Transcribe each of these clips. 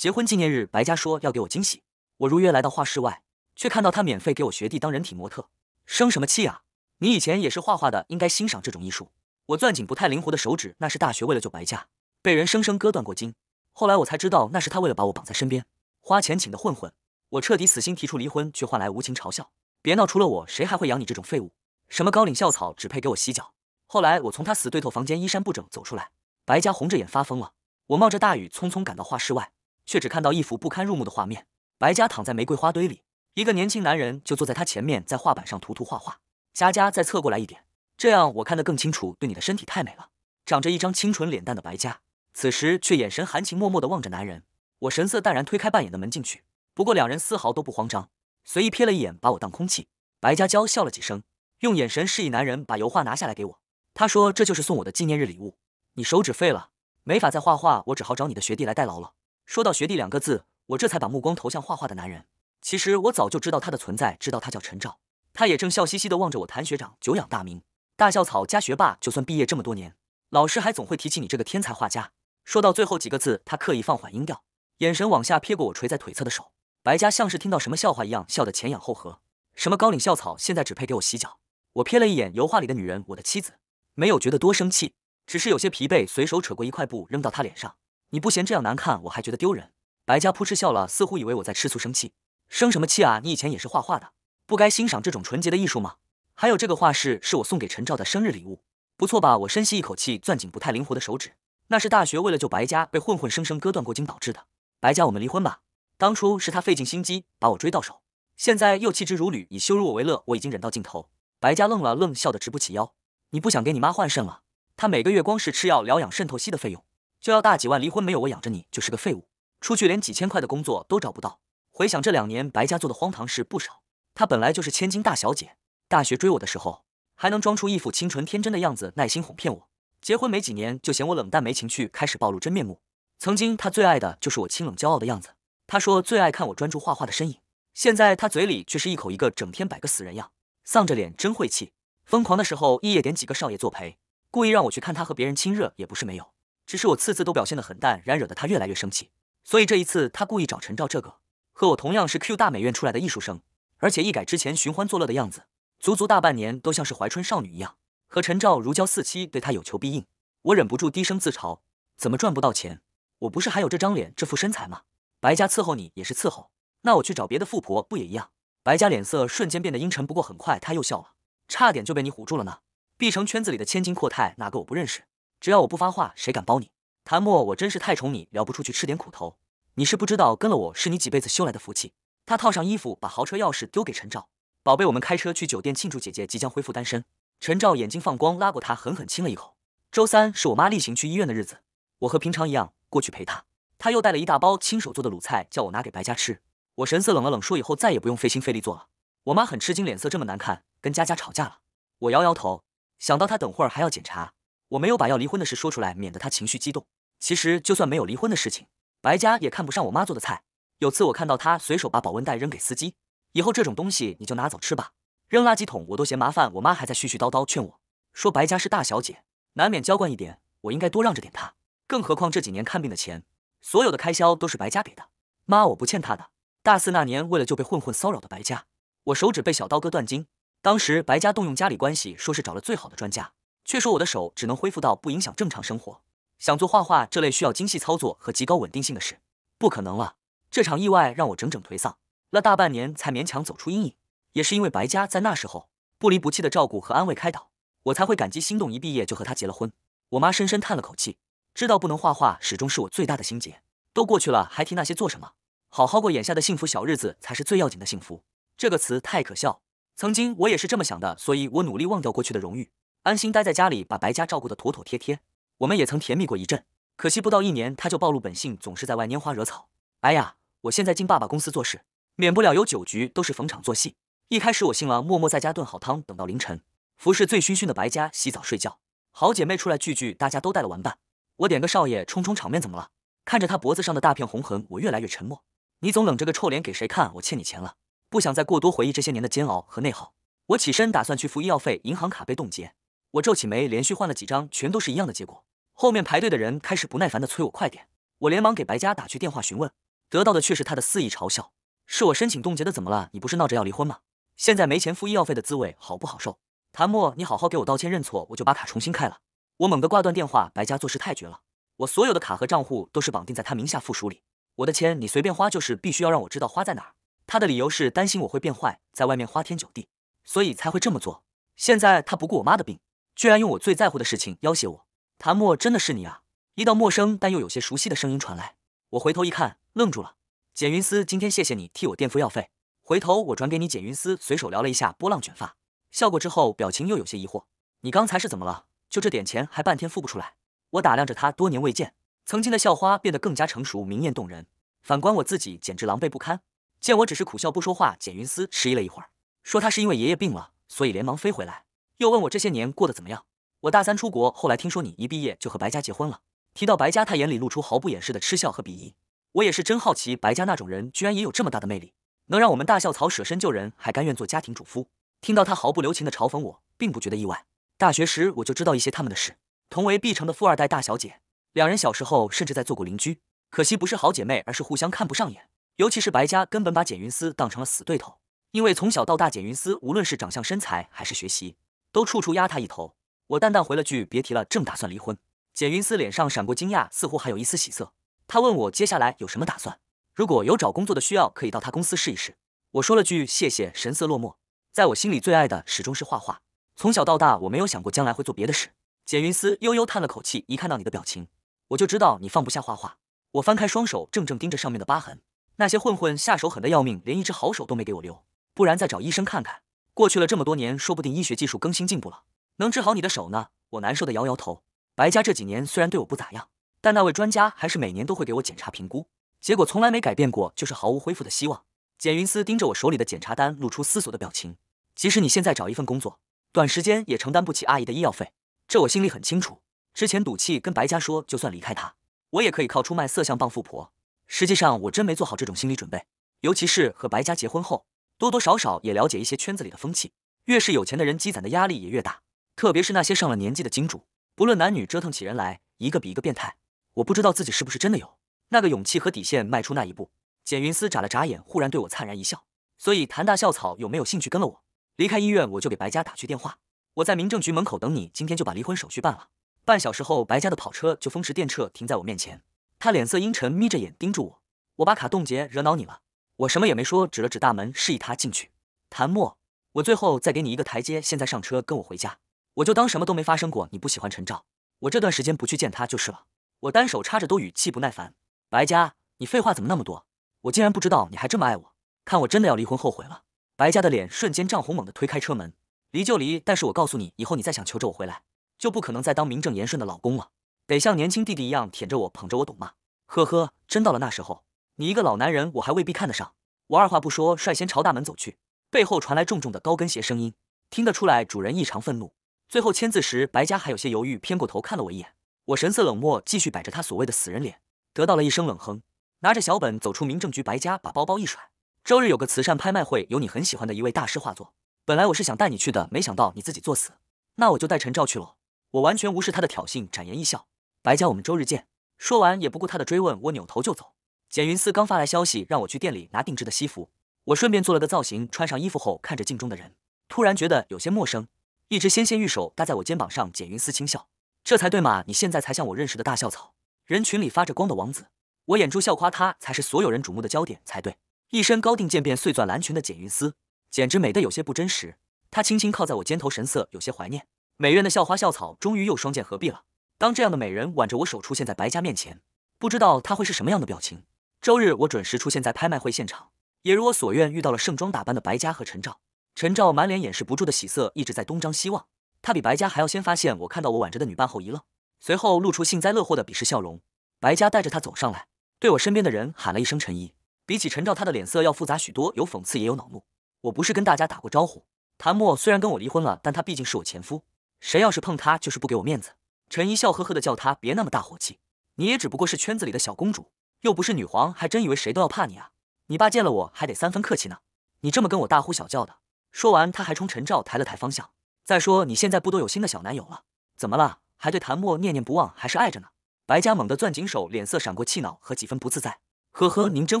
结婚纪念日，白家说要给我惊喜，我如约来到画室外，却看到他免费给我学弟当人体模特。生什么气啊？你以前也是画画的，应该欣赏这种艺术。我攥紧不太灵活的手指，那是大学为了救白家，被人生生割断过筋。后来我才知道，那是他为了把我绑在身边，花钱请的混混。我彻底死心，提出离婚，却换来无情嘲笑。别闹，除了我，谁还会养你这种废物？什么高领校草，只配给我洗脚。后来我从他死对头房间衣衫不整走出来，白家红着眼发疯了。我冒着大雨，匆匆赶到画室外。却只看到一幅不堪入目的画面。白家躺在玫瑰花堆里，一个年轻男人就坐在他前面，在画板上涂涂画画。佳佳再侧过来一点，这样我看得更清楚。对你的身体太美了，长着一张清纯脸蛋的白家，此时却眼神含情脉脉地望着男人。我神色淡然，推开半掩的门进去。不过两人丝毫都不慌张，随意瞥了一眼，把我当空气。白佳娇笑了几声，用眼神示意男人把油画拿下来给我。他说：“这就是送我的纪念日礼物。你手指废了，没法再画画，我只好找你的学弟来代劳了。”说到“学弟”两个字，我这才把目光投向画画的男人。其实我早就知道他的存在，知道他叫陈照。他也正笑嘻嘻地望着我，谭学长，久仰大名，大校草加学霸，就算毕业这么多年，老师还总会提起你这个天才画家。说到最后几个字，他刻意放缓音调，眼神往下瞥过我垂在腿侧的手。白家像是听到什么笑话一样，笑得前仰后合。什么高岭校草，现在只配给我洗脚。我瞥了一眼油画里的女人，我的妻子，没有觉得多生气，只是有些疲惫，随手扯过一块布扔到他脸上。你不嫌这样难看，我还觉得丢人。白家扑哧笑了，似乎以为我在吃醋生气。生什么气啊？你以前也是画画的，不该欣赏这种纯洁的艺术吗？还有这个画室是我送给陈照的生日礼物，不错吧？我深吸一口气，攥紧不太灵活的手指。那是大学为了救白家被混混生生割断过筋导致的。白家，我们离婚吧。当初是他费尽心机把我追到手，现在又弃之如履，以羞辱我为乐，我已经忍到尽头。白家愣了愣，笑得直不起腰。你不想给你妈换肾了？她每个月光是吃药、疗养、肾透析的费用。就要大几万离婚没有我养着你就是个废物，出去连几千块的工作都找不到。回想这两年白家做的荒唐事不少，她本来就是千金大小姐，大学追我的时候还能装出一副清纯天真的样子，耐心哄骗我。结婚没几年就嫌我冷淡没情趣，开始暴露真面目。曾经他最爱的就是我清冷骄傲的样子，他说最爱看我专注画画的身影。现在他嘴里却是一口一个整天摆个死人样，丧着脸真晦气。疯狂的时候一夜点几个少爷作陪，故意让我去看他和别人亲热，也不是没有。只是我次次都表现得很淡然，惹得他越来越生气。所以这一次，他故意找陈照这个和我同样是 Q 大美院出来的艺术生，而且一改之前寻欢作乐的样子，足足大半年都像是怀春少女一样，和陈照如胶似漆，对他有求必应。我忍不住低声自嘲：怎么赚不到钱？我不是还有这张脸、这副身材吗？白家伺候你也是伺候，那我去找别的富婆不也一样？白家脸色瞬间变得阴沉，不过很快他又笑了：差点就被你唬住了呢。碧城圈子里的千金阔太，哪个我不认识？只要我不发话，谁敢包你？谭墨，我真是太宠你，聊不出去吃点苦头。你是不知道，跟了我是你几辈子修来的福气。他套上衣服，把豪车钥匙丢给陈照。宝贝，我们开车去酒店庆祝姐姐即将恢复单身。陈照眼睛放光，拉过他狠狠亲了一口。周三是我妈例行去医院的日子，我和平常一样过去陪她。她又带了一大包亲手做的卤菜，叫我拿给白家吃。我神色冷了冷，说以后再也不用费心费力做了。我妈很吃惊，脸色这么难看，跟佳佳吵架了。我摇摇头，想到她等会儿还要检查。我没有把要离婚的事说出来，免得她情绪激动。其实就算没有离婚的事情，白家也看不上我妈做的菜。有次我看到她随手把保温袋扔给司机，以后这种东西你就拿走吃吧。扔垃圾桶我都嫌麻烦，我妈还在絮絮叨叨劝我说白家是大小姐，难免娇惯一点，我应该多让着点她。更何况这几年看病的钱，所有的开销都是白家给的。妈，我不欠她的。大四那年，为了救被混混骚扰的白家，我手指被小刀割断筋，当时白家动用家里关系，说是找了最好的专家。却说我的手只能恢复到不影响正常生活，想做画画这类需要精细操作和极高稳定性的事，不可能了。这场意外让我整整颓丧了大半年，才勉强走出阴影。也是因为白家在那时候不离不弃的照顾和安慰开导，我才会感激心动。一毕业就和他结了婚。我妈深深叹了口气，知道不能画画始终是我最大的心结。都过去了，还提那些做什么？好好过眼下的幸福小日子才是最要紧的幸福。这个词太可笑。曾经我也是这么想的，所以我努力忘掉过去的荣誉。安心待在家里，把白家照顾得妥妥帖帖。我们也曾甜蜜过一阵，可惜不到一年，他就暴露本性，总是在外拈花惹草。哎呀，我现在进爸爸公司做事，免不了有酒局，都是逢场作戏。一开始我信了，默默在家炖好汤，等到凌晨，服侍醉醺醺的白家洗澡睡觉。好姐妹出来聚聚，大家都带了玩伴，我点个少爷，冲冲场面，怎么了？看着他脖子上的大片红痕，我越来越沉默。你总冷着个臭脸给谁看？我欠你钱了，不想再过多回忆这些年的煎熬和内耗。我起身打算去付医药费，银行卡被冻结。我皱起眉，连续换了几张，全都是一样的结果。后面排队的人开始不耐烦地催我快点，我连忙给白家打去电话询问，得到的却是他的肆意嘲笑：“是我申请冻结的，怎么了？你不是闹着要离婚吗？现在没钱付医药费的滋味好不好受？”谭墨，你好好给我道歉认错，我就把卡重新开了。我猛地挂断电话。白家做事太绝了，我所有的卡和账户都是绑定在他名下附属里，我的钱你随便花，就是必须要让我知道花在哪。他的理由是担心我会变坏，在外面花天酒地，所以才会这么做。现在他不顾我妈的病。居然用我最在乎的事情要挟我！谭墨，真的是你啊！一道陌生但又有些熟悉的声音传来，我回头一看，愣住了。简云思，今天谢谢你替我垫付药费，回头我转给你。简云思随手撩了一下波浪卷发，笑过之后，表情又有些疑惑。你刚才是怎么了？就这点钱还半天付不出来？我打量着他，多年未见，曾经的校花变得更加成熟、明艳动人。反观我自己，简直狼狈不堪。见我只是苦笑不说话，简云思迟疑了一会儿，说他是因为爷爷病了，所以连忙飞回来。又问我这些年过得怎么样。我大三出国，后来听说你一毕业就和白家结婚了。提到白家，他眼里露出毫不掩饰的嗤笑和鄙夷。我也是真好奇，白家那种人居然也有这么大的魅力，能让我们大校草舍身救人，还甘愿做家庭主夫。听到他毫不留情的嘲讽我，并不觉得意外。大学时我就知道一些他们的事。同为碧城的富二代大小姐，两人小时候甚至在做过邻居。可惜不是好姐妹，而是互相看不上眼。尤其是白家，根本把简云思当成了死对头，因为从小到大，简云思无论是长相、身材还是学习。都处处压他一头，我淡淡回了句：“别提了，正打算离婚。”简云思脸上闪过惊讶，似乎还有一丝喜色。他问我接下来有什么打算，如果有找工作的需要，可以到他公司试一试。我说了句谢谢，神色落寞。在我心里最爱的始终是画画，从小到大我没有想过将来会做别的事。简云思悠悠叹了口气，一看到你的表情，我就知道你放不下画画。我翻开双手，正正盯着上面的疤痕。那些混混下手狠得要命，连一只好手都没给我留。不然再找医生看看。过去了这么多年，说不定医学技术更新进步了，能治好你的手呢？我难受的摇摇头。白家这几年虽然对我不咋样，但那位专家还是每年都会给我检查评估，结果从来没改变过，就是毫无恢复的希望。简云思盯着我手里的检查单，露出思索的表情。即使你现在找一份工作，短时间也承担不起阿姨的医药费，这我心里很清楚。之前赌气跟白家说，就算离开他，我也可以靠出卖色相傍富婆。实际上，我真没做好这种心理准备，尤其是和白家结婚后。多多少少也了解一些圈子里的风气，越是有钱的人积攒的压力也越大，特别是那些上了年纪的金主，不论男女，折腾起人来一个比一个变态。我不知道自己是不是真的有那个勇气和底线迈出那一步。简云思眨了眨眼，忽然对我灿然一笑：“所以谭大校草有没有兴趣跟了我？”离开医院，我就给白家打去电话。我在民政局门口等你，今天就把离婚手续办了。半小时后，白家的跑车就风驰电掣停在我面前。他脸色阴沉，眯着眼盯住我。我把卡冻结，惹恼你了。我什么也没说，指了指大门，示意他进去。谭墨，我最后再给你一个台阶，现在上车，跟我回家，我就当什么都没发生过。你不喜欢陈照，我这段时间不去见他就是了。我单手插着兜，语气不耐烦。白家，你废话怎么那么多？我竟然不知道你还这么爱我，看我真的要离婚后悔了。白家的脸瞬间涨红，猛地推开车门，离就离。但是我告诉你，以后你再想求着我回来，就不可能再当名正言顺的老公了，得像年轻弟弟一样舔着我，捧着我，懂吗？呵呵，真到了那时候。你一个老男人，我还未必看得上。我二话不说，率先朝大门走去，背后传来重重的高跟鞋声音，听得出来主人异常愤怒。最后签字时，白家还有些犹豫，偏过头看了我一眼。我神色冷漠，继续摆着他所谓的死人脸，得到了一声冷哼。拿着小本走出民政局，白家把包包一甩。周日有个慈善拍卖会，有你很喜欢的一位大师画作。本来我是想带你去的，没想到你自己作死，那我就带陈照去了。我完全无视他的挑衅，展颜一笑。白家，我们周日见。说完也不顾他的追问，我扭头就走。简云思刚发来消息，让我去店里拿定制的西服。我顺便做了个造型，穿上衣服后，看着镜中的人，突然觉得有些陌生。一只纤纤玉手搭在我肩膀上，简云思轻笑：“这才对嘛，你现在才像我认识的大校草，人群里发着光的王子。”我眼珠笑夸他才是所有人瞩目的焦点才对。一身高定渐变碎钻蓝裙的简云思简直美得有些不真实。她轻轻靠在我肩头，神色有些怀念。美院的校花校草终于又双剑合璧了。当这样的美人挽着我手出现在白家面前，不知道他会是什么样的表情。周日，我准时出现在拍卖会现场，也如我所愿遇到了盛装打扮的白家和陈照。陈照满脸掩饰不住的喜色，一直在东张西望。他比白家还要先发现我，看到我挽着的女伴后一愣，随后露出幸灾乐祸的鄙视笑容。白家带着他走上来，对我身边的人喊了一声：“陈姨。”比起陈照，他的脸色要复杂许多，有讽刺也有恼怒。我不是跟大家打过招呼？谭墨虽然跟我离婚了，但他毕竟是我前夫，谁要是碰他，就是不给我面子。陈姨笑呵呵的叫他别那么大火气，你也只不过是圈子里的小公主。又不是女皇，还真以为谁都要怕你啊！你爸见了我还得三分客气呢。你这么跟我大呼小叫的，说完他还冲陈照抬了抬方向。再说你现在不都有新的小男友了？怎么了？还对谭墨念念不忘？还是爱着呢？白家猛地攥紧手，脸色闪过气恼和几分不自在。呵呵，您真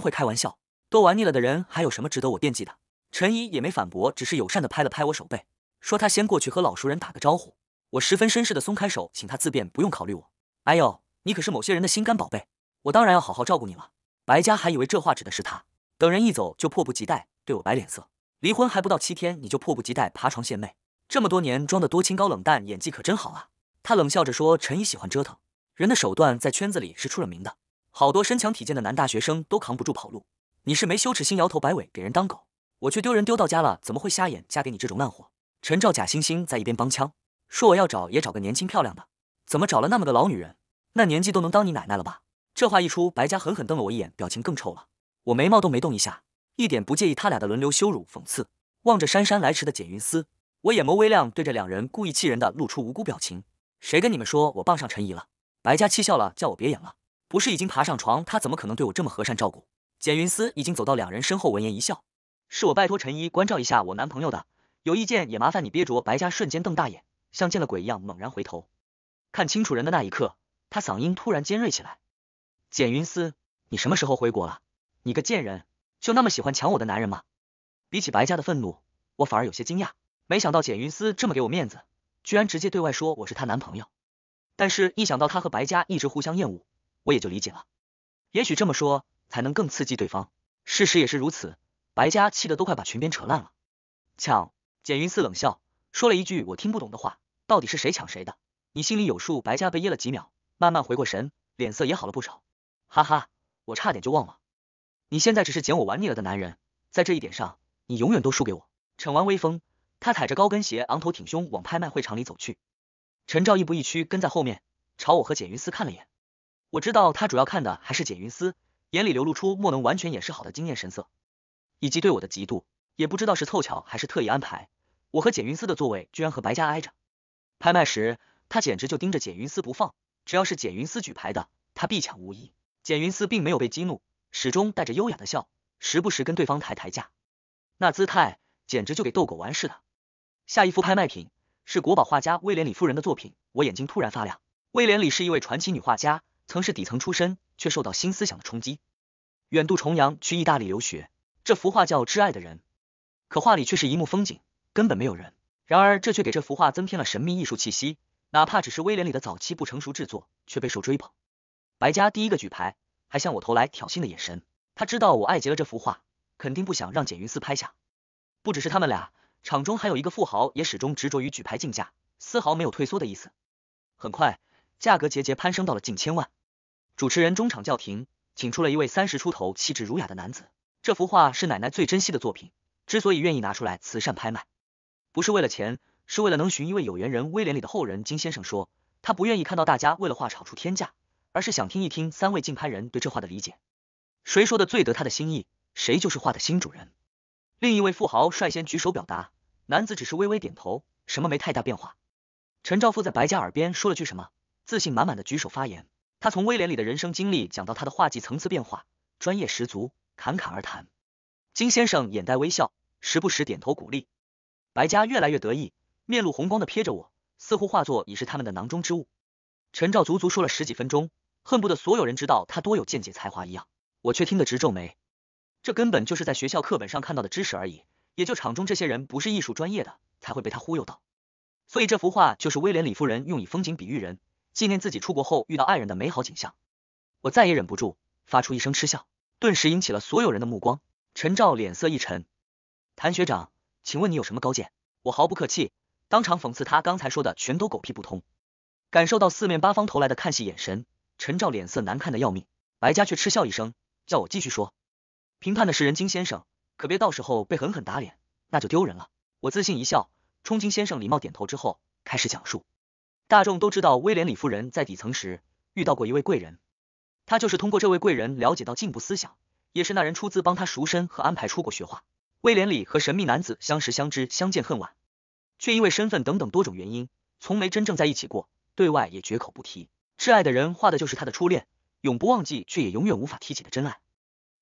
会开玩笑，都玩腻了的人还有什么值得我惦记的？陈姨也没反驳，只是友善地拍了拍我手背，说他先过去和老熟人打个招呼。我十分绅士地松开手，请他自便，不用考虑我。哎呦，你可是某些人的心肝宝贝。我当然要好好照顾你了。白家还以为这话指的是他，等人一走就迫不及待对我摆脸色。离婚还不到七天，你就迫不及待爬床献媚，这么多年装的多清高冷淡，演技可真好啊！他冷笑着说：“陈怡喜欢折腾人的手段，在圈子里是出了名的，好多身强体健的男大学生都扛不住跑路。你是没羞耻心，摇头摆尾给人当狗，我却丢人丢到家了，怎么会瞎眼嫁给你这种烂货？”陈照假惺惺在一边帮腔，说：“我要找也找个年轻漂亮的，怎么找了那么个老女人？那年纪都能当你奶奶了吧？”这话一出，白家狠狠瞪了我一眼，表情更臭了。我眉毛都没动一下，一点不介意他俩的轮流羞辱、讽刺。望着姗姗来迟的简云思，我眼眸微亮，对着两人故意气人的露出无辜表情。谁跟你们说我傍上陈怡了？白家气笑了，叫我别演了。不是已经爬上床，他怎么可能对我这么和善照顾？简云思已经走到两人身后，闻言一笑：“是我拜托陈怡关照一下我男朋友的，有意见也麻烦你憋着。”白家瞬间瞪大眼，像见了鬼一样猛然回头，看清楚人的那一刻，他嗓音突然尖锐起来。简云思，你什么时候回国了？你个贱人，就那么喜欢抢我的男人吗？比起白家的愤怒，我反而有些惊讶，没想到简云思这么给我面子，居然直接对外说我是她男朋友。但是，一想到他和白家一直互相厌恶，我也就理解了。也许这么说才能更刺激对方。事实也是如此，白家气得都快把裙边扯烂了。抢！简云思冷笑，说了一句我听不懂的话。到底是谁抢谁的？你心里有数。白家被噎了几秒，慢慢回过神，脸色也好了不少。哈哈，我差点就忘了。你现在只是捡我玩腻了的男人，在这一点上，你永远都输给我。逞完威风，他踩着高跟鞋，昂头挺胸往拍卖会场里走去。陈照亦步亦趋跟在后面，朝我和简云思看了眼。我知道他主要看的还是简云思，眼里流露出莫能完全掩饰好的惊艳神色，以及对我的嫉妒。也不知道是凑巧还是特意安排，我和简云思的座位居然和白家挨着。拍卖时，他简直就盯着简云思不放，只要是简云思举牌的，他必抢无疑。简云思并没有被激怒，始终带着优雅的笑，时不时跟对方抬抬价，那姿态简直就给逗狗玩似的。下一幅拍卖品是国宝画家威廉里夫人的作品，我眼睛突然发亮。威廉里是一位传奇女画家，曾是底层出身，却受到新思想的冲击，远渡重洋去意大利留学。这幅画叫《挚爱的人》，可画里却是一幕风景，根本没有人。然而这却给这幅画增添了神秘艺术气息，哪怕只是威廉里的早期不成熟制作，却备受追捧。白家第一个举牌，还向我投来挑衅的眼神。他知道我爱极了这幅画，肯定不想让简云思拍下。不只是他们俩，场中还有一个富豪也始终执着于举牌竞价，丝毫没有退缩的意思。很快，价格节节攀升到了近千万。主持人中场叫停，请出了一位三十出头、气质儒雅的男子。这幅画是奶奶最珍惜的作品，之所以愿意拿出来慈善拍卖，不是为了钱，是为了能寻一位有缘人。威廉里的后人金先生说，他不愿意看到大家为了画吵出天价。而是想听一听三位竞拍人对这话的理解，谁说的最得他的心意，谁就是画的新主人。另一位富豪率先举手表达，男子只是微微点头，什么没太大变化。陈兆富在白家耳边说了句什么，自信满满的举手发言。他从威廉里的人生经历讲到他的画技层次变化，专业十足，侃侃而谈。金先生眼带微笑，时不时点头鼓励。白家越来越得意，面露红光的瞥着我，似乎画作已是他们的囊中之物。陈兆足足说了十几分钟。恨不得所有人知道他多有见解才华一样，我却听得直皱眉。这根本就是在学校课本上看到的知识而已。也就场中这些人不是艺术专业的，才会被他忽悠到。所以这幅画就是威廉李夫人用以风景比喻人，纪念自己出国后遇到爱人的美好景象。我再也忍不住，发出一声嗤笑，顿时引起了所有人的目光。陈照脸色一沉，谭学长，请问你有什么高见？我毫不客气，当场讽刺他刚才说的全都狗屁不通。感受到四面八方投来的看戏眼神。陈照脸色难看的要命，白家却嗤笑一声，叫我继续说。评判的是人精先生，可别到时候被狠狠打脸，那就丢人了。我自信一笑，冲金先生礼貌点头之后，开始讲述。大众都知道威廉李夫人在底层时遇到过一位贵人，他就是通过这位贵人了解到进步思想，也是那人出资帮他赎身和安排出国学画。威廉李和神秘男子相识相知相见恨晚，却因为身份等等多种原因，从没真正在一起过，对外也绝口不提。挚爱的人画的就是他的初恋，永不忘记却也永远无法提起的真爱。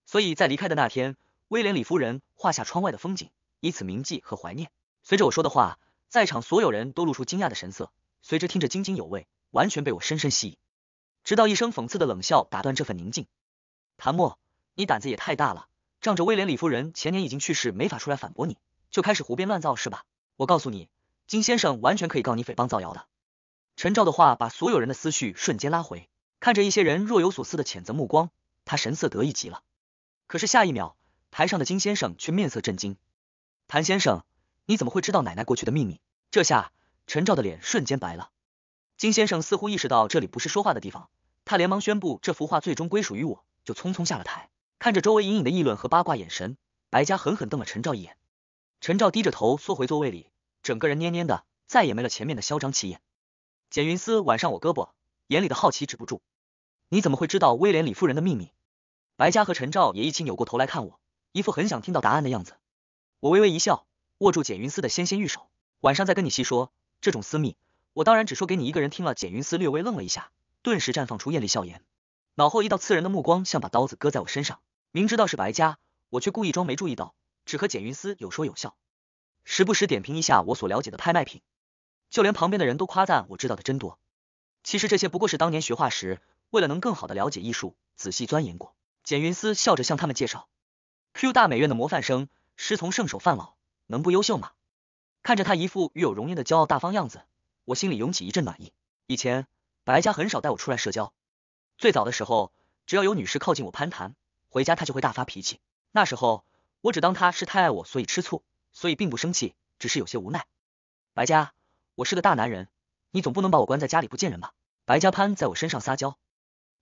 所以在离开的那天，威廉李夫人画下窗外的风景，以此铭记和怀念。随着我说的话，在场所有人都露出惊讶的神色，随之听着津津有味，完全被我深深吸引。直到一声讽刺的冷笑打断这份宁静。谭墨，你胆子也太大了，仗着威廉李夫人前年已经去世，没法出来反驳你，就开始胡编乱造是吧？我告诉你，金先生完全可以告你诽谤造谣的。陈照的话把所有人的思绪瞬间拉回，看着一些人若有所思的谴责目光，他神色得意极了。可是下一秒，台上的金先生却面色震惊：“谭先生，你怎么会知道奶奶过去的秘密？”这下，陈照的脸瞬间白了。金先生似乎意识到这里不是说话的地方，他连忙宣布这幅画最终归属于我，就匆匆下了台。看着周围隐隐的议论和八卦眼神，白家狠狠瞪了陈照一眼。陈照低着头缩回座位里，整个人蔫蔫的，再也没了前面的嚣张气焰。简云思挽上我胳膊，眼里的好奇止不住。你怎么会知道威廉李夫人的秘密？白家和陈照也一起扭过头来看我，一副很想听到答案的样子。我微微一笑，握住简云思的纤纤玉手，晚上再跟你细说。这种私密，我当然只说给你一个人听了。简云思略微愣了一下，顿时绽放出艳丽笑颜，脑后一道刺人的目光像把刀子割在我身上。明知道是白家，我却故意装没注意到，只和简云思有说有笑，时不时点评一下我所了解的拍卖品。就连旁边的人都夸赞我知道的真多。其实这些不过是当年学画时，为了能更好的了解艺术，仔细钻研过。简云思笑着向他们介绍，Q 大美院的模范生，师从圣手范老，能不优秀吗？看着他一副与有荣焉的骄傲大方样子，我心里涌起一阵暖意。以前白家很少带我出来社交，最早的时候，只要有女士靠近我攀谈，回家他就会大发脾气。那时候我只当他是太爱我，所以吃醋，所以并不生气，只是有些无奈。白家。我是个大男人，你总不能把我关在家里不见人吧？白家潘在我身上撒娇，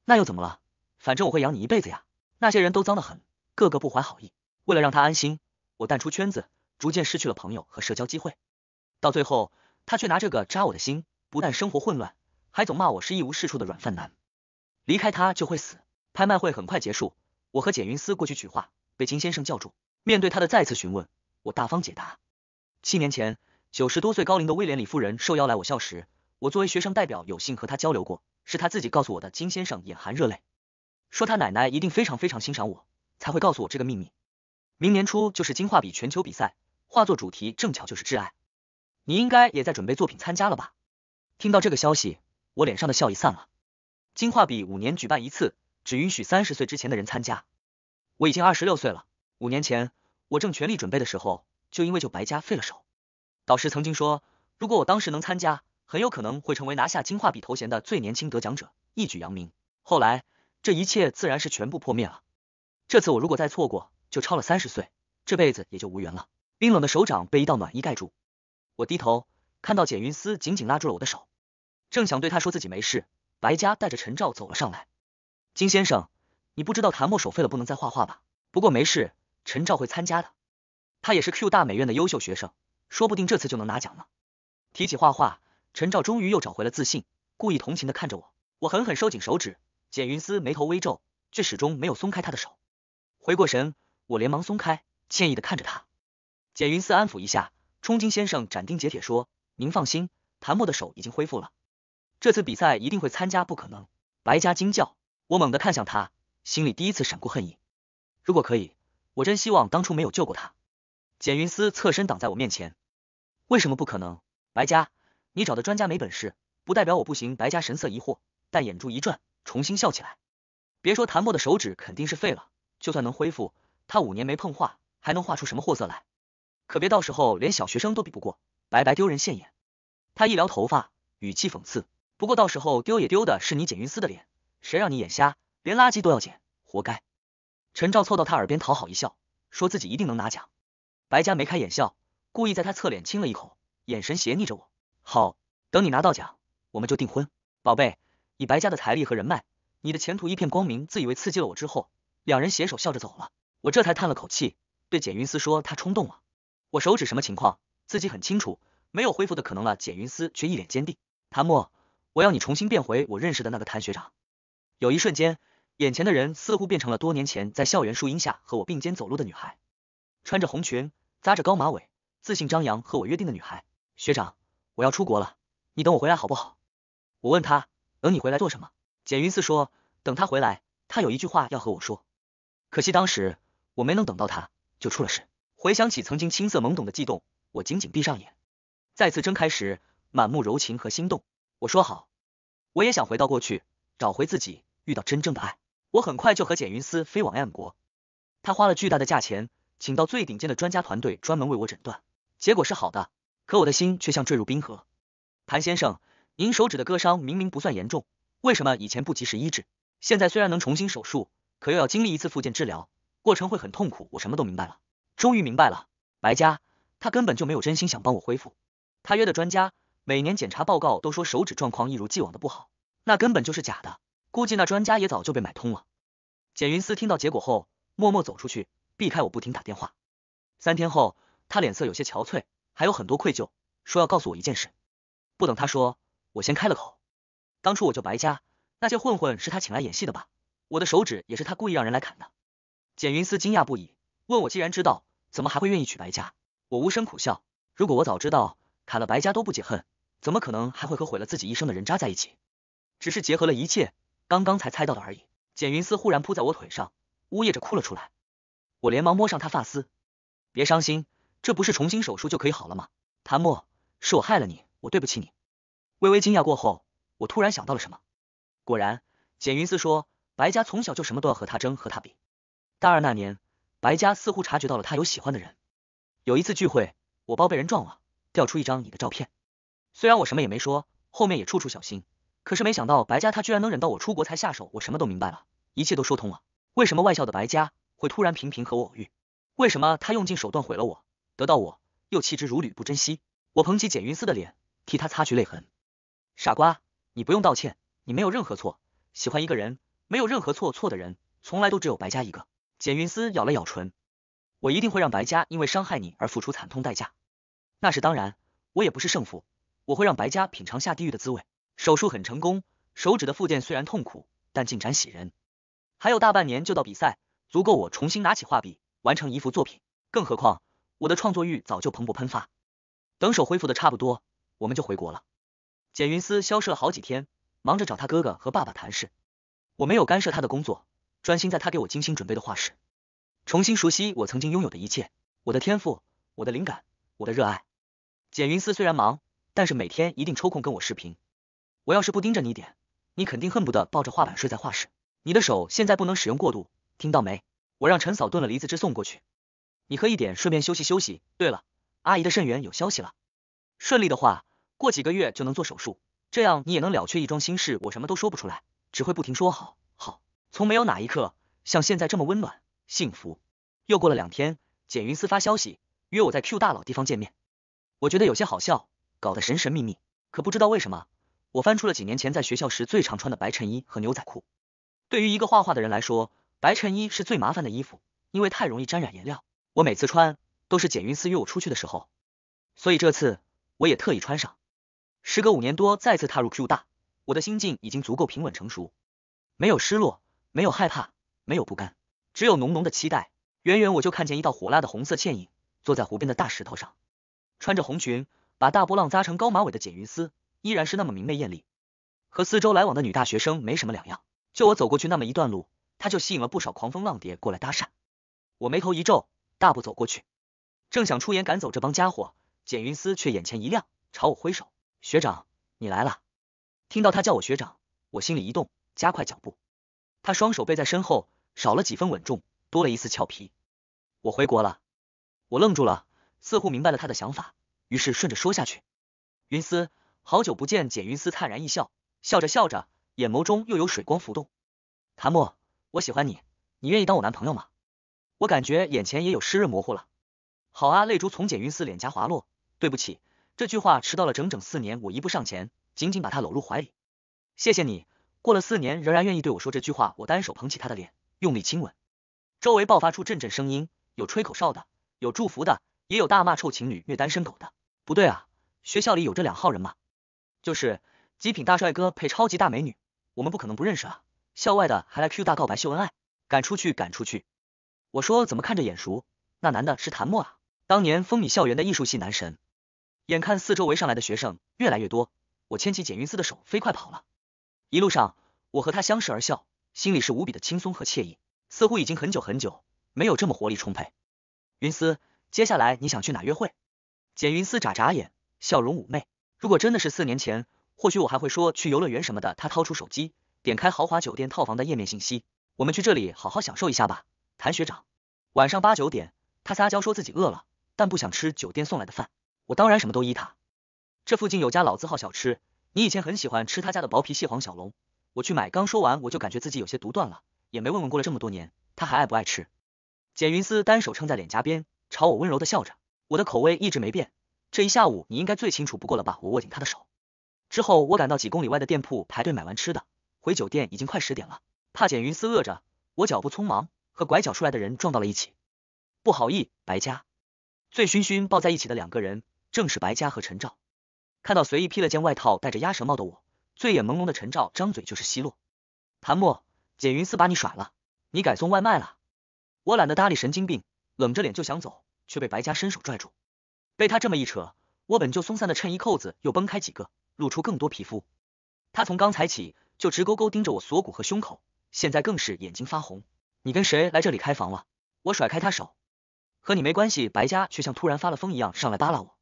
那又怎么了？反正我会养你一辈子呀。那些人都脏得很，个个不怀好意。为了让他安心，我淡出圈子，逐渐失去了朋友和社交机会。到最后，他却拿这个扎我的心，不但生活混乱，还总骂我是一无是处的软饭男。离开他就会死。拍卖会很快结束，我和简云思过去取画，被金先生叫住。面对他的再次询问，我大方解答：七年前。九十多岁高龄的威廉李夫人受邀来我校时，我作为学生代表有幸和他交流过，是他自己告诉我的。金先生眼含热泪，说他奶奶一定非常非常欣赏我，才会告诉我这个秘密。明年初就是金画笔全球比赛，画作主题正巧就是挚爱。你应该也在准备作品参加了吧？听到这个消息，我脸上的笑意散了。金画笔五年举办一次，只允许三十岁之前的人参加。我已经二十六岁了，五年前我正全力准备的时候，就因为救白家废了手。导师曾经说，如果我当时能参加，很有可能会成为拿下金画笔头衔的最年轻得奖者，一举扬名。后来这一切自然是全部破灭了。这次我如果再错过，就超了三十岁，这辈子也就无缘了。冰冷的手掌被一道暖意盖住，我低头看到简云思紧紧拉住了我的手，正想对他说自己没事，白家带着陈照走了上来。金先生，你不知道谭墨手废了，不能再画画吧？不过没事，陈照会参加的，他也是 Q 大美院的优秀学生。说不定这次就能拿奖了。提起画画，陈照终于又找回了自信，故意同情的看着我。我狠狠收紧手指，简云思眉头微皱，却始终没有松开他的手。回过神，我连忙松开，歉意的看着他。简云思安抚一下，冲金先生斩钉截铁说：“您放心，谭墨的手已经恢复了，这次比赛一定会参加。”不可能！白家惊叫，我猛地看向他，心里第一次闪过恨意。如果可以，我真希望当初没有救过他。简云思侧身挡在我面前，为什么不可能？白家，你找的专家没本事，不代表我不行。白家神色疑惑，但眼珠一转，重新笑起来。别说谭墨的手指肯定是废了，就算能恢复，他五年没碰画，还能画出什么货色来？可别到时候连小学生都比不过，白白丢人现眼。他一撩头发，语气讽刺。不过到时候丢也丢的是你简云思的脸，谁让你眼瞎，连垃圾都要捡，活该。陈照凑到他耳边讨好一笑，说自己一定能拿奖。白家眉开眼笑，故意在他侧脸亲了一口，眼神斜睨着我。好，等你拿到奖，我们就订婚，宝贝。以白家的财力和人脉，你的前途一片光明。自以为刺激了我之后，两人携手笑着走了。我这才叹了口气，对简云思说：“他冲动了。”我手指什么情况？自己很清楚，没有恢复的可能了。简云思却一脸坚定：“谭墨，我要你重新变回我认识的那个谭学长。”有一瞬间，眼前的人似乎变成了多年前在校园树荫下和我并肩走路的女孩，穿着红裙。扎着高马尾，自信张扬和我约定的女孩，学长，我要出国了，你等我回来好不好？我问他，等你回来做什么？简云思说，等他回来，他有一句话要和我说。可惜当时我没能等到他，就出了事。回想起曾经青涩懵懂的悸动，我紧紧闭上眼，再次睁开时，满目柔情和心动。我说好，我也想回到过去，找回自己，遇到真正的爱。我很快就和简云思飞往 M 国，他花了巨大的价钱。请到最顶尖的专家团队专门为我诊断，结果是好的，可我的心却像坠入冰河。谭先生，您手指的割伤明明不算严重，为什么以前不及时医治？现在虽然能重新手术，可又要经历一次复健治疗，过程会很痛苦。我什么都明白了，终于明白了，白家他根本就没有真心想帮我恢复。他约的专家每年检查报告都说手指状况一如既往的不好，那根本就是假的，估计那专家也早就被买通了。简云思听到结果后，默默走出去。避开我不停打电话。三天后，他脸色有些憔悴，还有很多愧疚，说要告诉我一件事。不等他说，我先开了口。当初我就白家，那些混混是他请来演戏的吧？我的手指也是他故意让人来砍的。简云思惊讶不已，问我既然知道，怎么还会愿意娶白家？我无声苦笑。如果我早知道砍了白家都不解恨，怎么可能还会和毁了自己一生的人渣在一起？只是结合了一切，刚刚才猜到的而已。简云思忽然扑在我腿上，呜咽着哭了出来。我连忙摸上他发丝，别伤心，这不是重新手术就可以好了吗？谭墨，是我害了你，我对不起你。微微惊讶过后，我突然想到了什么。果然，简云思说，白家从小就什么都要和他争，和他比。大二那年，白家似乎察觉到了他有喜欢的人。有一次聚会，我包被人撞了，掉出一张你的照片。虽然我什么也没说，后面也处处小心，可是没想到白家他居然能忍到我出国才下手。我什么都明白了，一切都说通了。为什么外校的白家？会突然频频和我偶遇，为什么他用尽手段毁了我，得到我又弃之如履不珍惜？我捧起简云思的脸，替他擦去泪痕。傻瓜，你不用道歉，你没有任何错。喜欢一个人没有任何错，错的人从来都只有白家一个。简云思咬了咬唇，我一定会让白家因为伤害你而付出惨痛代价。那是当然，我也不是胜负，我会让白家品尝下地狱的滋味。手术很成功，手指的复健虽然痛苦，但进展喜人。还有大半年就到比赛。足够我重新拿起画笔，完成一幅作品。更何况我的创作欲早就蓬勃喷发。等手恢复的差不多，我们就回国了。简云思消失了好几天，忙着找他哥哥和爸爸谈事。我没有干涉他的工作，专心在他给我精心准备的画室，重新熟悉我曾经拥有的一切。我的天赋，我的灵感，我的热爱。简云思虽然忙，但是每天一定抽空跟我视频。我要是不盯着你点，你肯定恨不得抱着画板睡在画室。你的手现在不能使用过度。听到没？我让陈嫂炖了梨子汁送过去，你喝一点，顺便休息休息。对了，阿姨的肾源有消息了，顺利的话，过几个月就能做手术，这样你也能了却一桩心事。我什么都说不出来，只会不停说好，好，从没有哪一刻像现在这么温暖、幸福。又过了两天，简云思发消息约我在 Q 大佬地方见面，我觉得有些好笑，搞得神神秘秘。可不知道为什么，我翻出了几年前在学校时最常穿的白衬衣和牛仔裤。对于一个画画的人来说，白衬衣是最麻烦的衣服，因为太容易沾染颜料。我每次穿都是简云思约我出去的时候，所以这次我也特意穿上。时隔五年多，再次踏入 Q 大，我的心境已经足够平稳成熟，没有失落，没有害怕，没有不甘，只有浓浓的期待。远远我就看见一道火辣的红色倩影，坐在湖边的大石头上，穿着红裙，把大波浪扎成高马尾的简云思，依然是那么明媚艳丽，和四周来往的女大学生没什么两样。就我走过去那么一段路。他就吸引了不少狂风浪蝶过来搭讪，我眉头一皱，大步走过去，正想出言赶走这帮家伙，简云思却眼前一亮，朝我挥手：“学长，你来了。”听到他叫我学长，我心里一动，加快脚步。他双手背在身后，少了几分稳重，多了一丝俏皮。我回国了，我愣住了，似乎明白了他的想法，于是顺着说下去。云思，好久不见。简云思灿然一笑，笑着笑着，眼眸中又有水光浮动。谭墨。我喜欢你，你愿意当我男朋友吗？我感觉眼前也有湿润模糊了。好啊，泪珠从简云思脸颊滑落。对不起，这句话迟到了整整四年。我一步上前，紧紧把他搂入怀里。谢谢你，过了四年仍然愿意对我说这句话。我单手捧起她的脸，用力亲吻。周围爆发出阵阵声音，有吹口哨的，有祝福的，也有大骂臭情侣虐单身狗的。不对啊，学校里有这两号人吗？就是，极品大帅哥配超级大美女，我们不可能不认识啊。校外的还来 Q 大告白秀恩爱，赶出去，赶出去！我说怎么看着眼熟，那男的是谭墨啊，当年风靡校园的艺术系男神。眼看四周围上来的学生越来越多，我牵起简云思的手飞快跑了。一路上我和他相视而笑，心里是无比的轻松和惬意，似乎已经很久很久没有这么活力充沛。云思，接下来你想去哪约会？简云思眨眨眼，笑容妩媚。如果真的是四年前，或许我还会说去游乐园什么的。他掏出手机。点开豪华酒店套房的页面信息，我们去这里好好享受一下吧，谭学长。晚上八九点，他撒娇说自己饿了，但不想吃酒店送来的饭，我当然什么都依他。这附近有家老字号小吃，你以前很喜欢吃他家的薄皮蟹黄小龙，我去买。刚说完，我就感觉自己有些独断了，也没问问过了这么多年，他还爱不爱吃？简云思单手撑在脸颊边，朝我温柔的笑着，我的口味一直没变，这一下午你应该最清楚不过了吧？我握紧他的手，之后我赶到几公里外的店铺排队买完吃的。回酒店已经快十点了，怕简云思饿着，我脚步匆忙，和拐角出来的人撞到了一起。不好意，白家，醉醺醺抱在一起的两个人，正是白家和陈照。看到随意披了件外套、戴着鸭舌帽的我，醉眼朦胧的陈照张嘴就是奚落：“谭墨，简云思把你甩了，你改送外卖了？”我懒得搭理神经病，冷着脸就想走，却被白家伸手拽住。被他这么一扯，我本就松散的衬衣扣子又崩开几个，露出更多皮肤。他从刚才起。就直勾勾盯着我锁骨和胸口，现在更是眼睛发红。你跟谁来这里开房了？我甩开他手，和你没关系。白家却像突然发了疯一样上来扒拉我，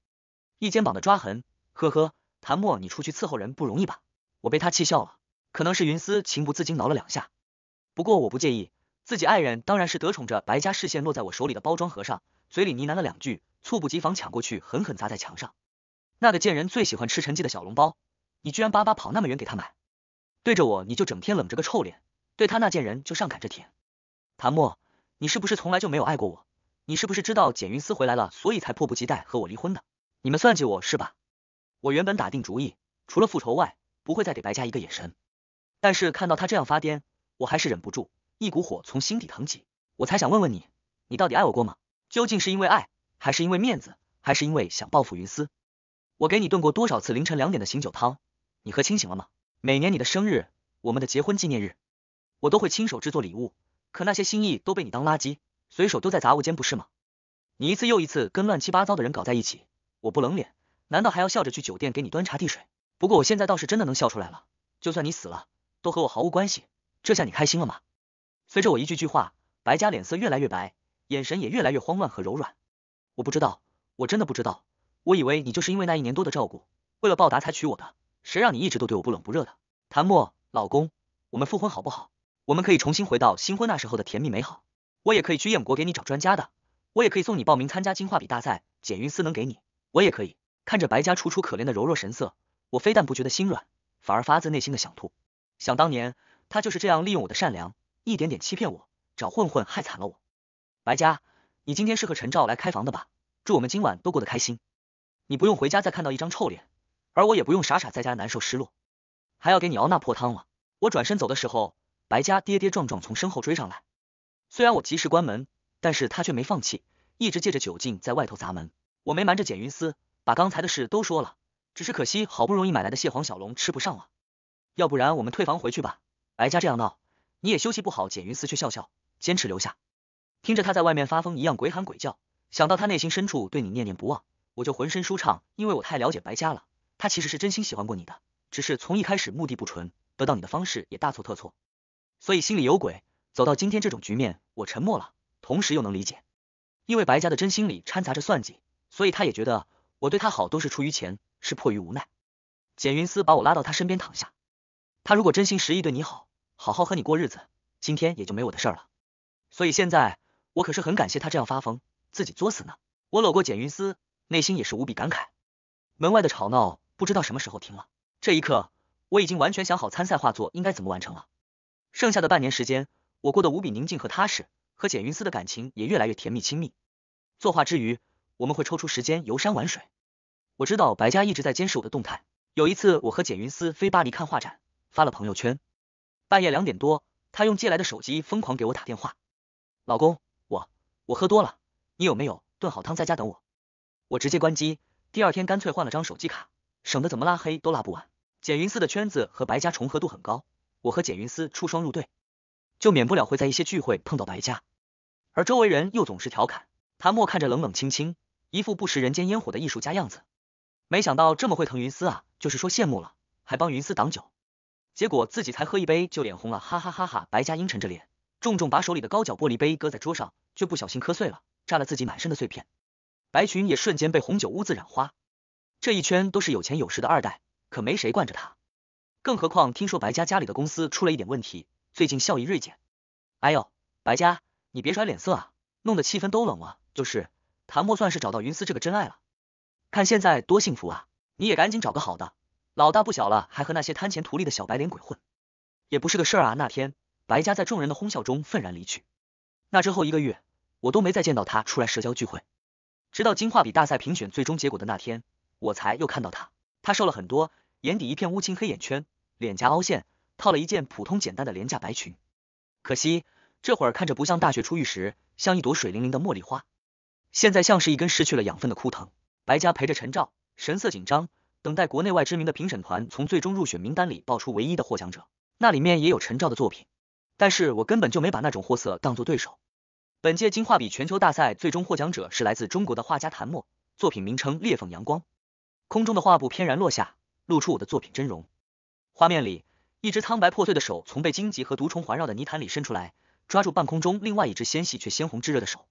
一肩膀的抓痕。呵呵，谭墨，你出去伺候人不容易吧？我被他气笑了，可能是云思情不自禁挠了两下，不过我不介意。自己爱人当然是得宠着。白家视线落在我手里的包装盒上，嘴里呢喃了两句，猝不及防抢过去，狠狠砸在墙上。那个贱人最喜欢吃陈记的小笼包，你居然巴巴跑那么远给他买。对着我你就整天冷着个臭脸，对他那贱人就上赶着舔。谭墨，你是不是从来就没有爱过我？你是不是知道简云思回来了，所以才迫不及待和我离婚的？你们算计我是吧？我原本打定主意，除了复仇外，不会再给白家一个眼神。但是看到他这样发癫，我还是忍不住，一股火从心底腾起。我才想问问你，你到底爱我过吗？究竟是因为爱，还是因为面子，还是因为想报复云思？我给你炖过多少次凌晨两点的醒酒汤，你喝清醒了吗？每年你的生日，我们的结婚纪念日，我都会亲手制作礼物，可那些心意都被你当垃圾，随手丢在杂物间，不是吗？你一次又一次跟乱七八糟的人搞在一起，我不冷脸，难道还要笑着去酒店给你端茶递水？不过我现在倒是真的能笑出来了，就算你死了，都和我毫无关系。这下你开心了吗？随着我一句句话，白家脸色越来越白，眼神也越来越慌乱和柔软。我不知道，我真的不知道，我以为你就是因为那一年多的照顾，为了报答才娶我的。谁让你一直都对我不冷不热的？谭墨，老公，我们复婚好不好？我们可以重新回到新婚那时候的甜蜜美好。我也可以去燕国给你找专家的，我也可以送你报名参加金画笔大赛，简云思能给你，我也可以。看着白家楚楚可怜的柔弱神色，我非但不觉得心软，反而发自内心的想吐。想当年，他就是这样利用我的善良，一点点欺骗我，找混混害惨了我。白家，你今天是和陈照来开房的吧？祝我们今晚都过得开心，你不用回家再看到一张臭脸。而我也不用傻傻在家难受失落，还要给你熬那破汤了。我转身走的时候，白家跌跌撞撞从身后追上来。虽然我及时关门，但是他却没放弃，一直借着酒劲在外头砸门。我没瞒着简云思，把刚才的事都说了，只是可惜好不容易买来的蟹黄小龙吃不上了。要不然我们退房回去吧。白家这样闹，你也休息不好。简云思却笑笑，坚持留下。听着他在外面发疯一样鬼喊鬼叫，想到他内心深处对你念念不忘，我就浑身舒畅，因为我太了解白家了。他其实是真心喜欢过你的，只是从一开始目的不纯，得到你的方式也大错特错，所以心里有鬼。走到今天这种局面，我沉默了，同时又能理解，因为白家的真心里掺杂着算计，所以他也觉得我对他好都是出于钱，是迫于无奈。简云思把我拉到他身边躺下，他如果真心实意对你好，好好和你过日子，今天也就没我的事儿了。所以现在我可是很感谢他这样发疯，自己作死呢。我搂过简云思，内心也是无比感慨。门外的吵闹。不知道什么时候停了。这一刻，我已经完全想好参赛画作应该怎么完成了。剩下的半年时间，我过得无比宁静和踏实，和简云思的感情也越来越甜蜜亲密。作画之余，我们会抽出时间游山玩水。我知道白家一直在监视我的动态。有一次，我和简云思飞巴黎看画展，发了朋友圈。半夜两点多，他用借来的手机疯狂给我打电话：“老公，我我喝多了，你有没有炖好汤在家等我？”我直接关机，第二天干脆换了张手机卡。省得怎么拉黑都拉不完。简云思的圈子和白家重合度很高，我和简云思出双入对，就免不了会在一些聚会碰到白家。而周围人又总是调侃，谭墨看着冷冷清清，一副不食人间烟火的艺术家样子，没想到这么会疼云思啊，就是说羡慕了，还帮云思挡酒，结果自己才喝一杯就脸红了，哈哈哈哈！白家阴沉着脸，重重把手里的高脚玻璃杯搁在桌上，却不小心磕碎了，炸了自己满身的碎片，白裙也瞬间被红酒污渍染花。这一圈都是有钱有势的二代，可没谁惯着他。更何况听说白家家里的公司出了一点问题，最近效益锐减。哎呦，白家，你别甩脸色啊，弄得气氛都冷了。就是，谭墨算是找到云思这个真爱了，看现在多幸福啊！你也赶紧找个好的，老大不小了，还和那些贪钱图利的小白脸鬼混，也不是个事儿啊。那天，白家在众人的哄笑中愤然离去。那之后一个月，我都没再见到他出来社交聚会，直到金画笔大赛评选最终结果的那天。我才又看到他，他瘦了很多，眼底一片乌青，黑眼圈，脸颊凹陷，套了一件普通简单的廉价白裙，可惜这会儿看着不像大学初遇时，像一朵水灵灵的茉莉花，现在像是一根失去了养分的枯藤。白家陪着陈照，神色紧张，等待国内外知名的评审团从最终入选名单里爆出唯一的获奖者，那里面也有陈照的作品，但是我根本就没把那种货色当做对手。本届金画笔全球大赛最终获奖者是来自中国的画家谭墨，作品名称《裂缝阳光》。空中的画布翩然落下，露出我的作品真容。画面里，一只苍白破碎的手从被荆棘和毒虫环绕的泥潭里伸出来，抓住半空中另外一只纤细却鲜红炙热的手。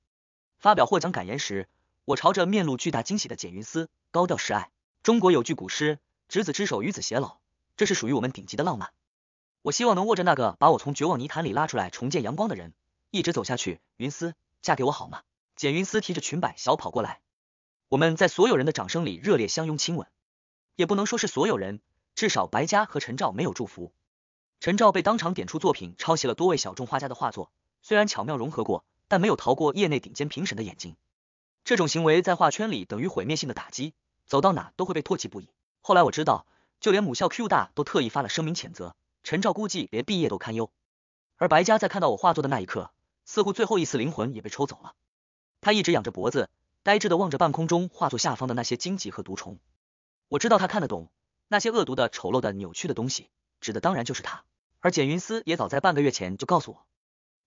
发表获奖感言时，我朝着面露巨大惊喜的简云思高调示爱。中国有句古诗：“执子之手，与子偕老。”这是属于我们顶级的浪漫。我希望能握着那个把我从绝望泥潭里拉出来，重建阳光的人，一直走下去。云思，嫁给我好吗？简云思提着裙摆小跑过来。我们在所有人的掌声里热烈相拥亲吻，也不能说是所有人，至少白家和陈照没有祝福。陈照被当场点出作品抄袭了多位小众画家的画作，虽然巧妙融合过，但没有逃过业内顶尖评审的眼睛。这种行为在画圈里等于毁灭性的打击，走到哪都会被唾弃不已。后来我知道，就连母校 Q 大都特意发了声明谴责陈照，估计连毕业都堪忧。而白家在看到我画作的那一刻，似乎最后一丝灵魂也被抽走了，他一直仰着脖子。呆滞的望着半空中化作下方的那些荆棘和毒虫，我知道他看得懂，那些恶毒的、丑陋的、扭曲的东西，指的当然就是他。而简云思也早在半个月前就告诉我，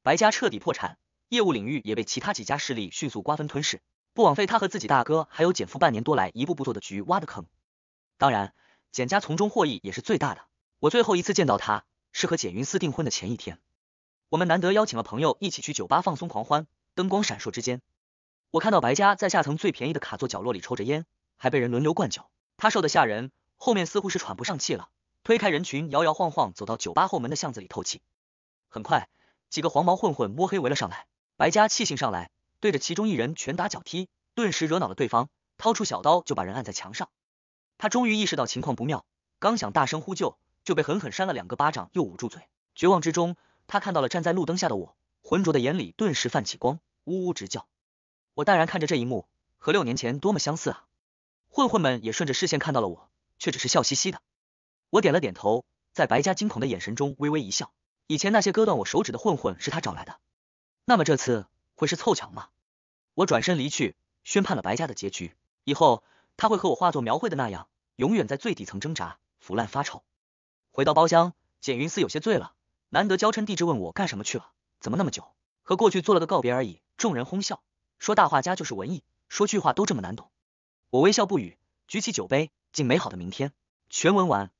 白家彻底破产，业务领域也被其他几家势力迅速瓜分吞噬，不枉费他和自己大哥还有简父半年多来一步步做的局挖的坑。当然，简家从中获益也是最大的。我最后一次见到他，是和简云思订婚的前一天，我们难得邀请了朋友一起去酒吧放松狂欢，灯光闪烁之间。我看到白家在下层最便宜的卡座角落里抽着烟，还被人轮流灌酒。他瘦得吓人，后面似乎是喘不上气了，推开人群，摇摇晃晃走到酒吧后门的巷子里透气。很快，几个黄毛混混摸黑围了上来。白家气性上来，对着其中一人拳打脚踢，顿时惹恼了对方，掏出小刀就把人按在墙上。他终于意识到情况不妙，刚想大声呼救，就被狠狠扇了两个巴掌，又捂住嘴。绝望之中，他看到了站在路灯下的我，浑浊的眼里顿时泛起光，呜呜直叫。我淡然看着这一幕，和六年前多么相似啊！混混们也顺着视线看到了我，却只是笑嘻嘻的。我点了点头，在白家惊恐的眼神中微微一笑。以前那些割断我手指的混混是他找来的，那么这次会是凑巧吗？我转身离去，宣判了白家的结局。以后他会和我画作描绘的那样，永远在最底层挣扎、腐烂发臭。回到包厢，简云思有些醉了，难得娇嗔地质问我干什么去了，怎么那么久？和过去做了个告别而已。众人哄笑。说大画家就是文艺，说句话都这么难懂。我微笑不语，举起酒杯，敬美好的明天。全文完。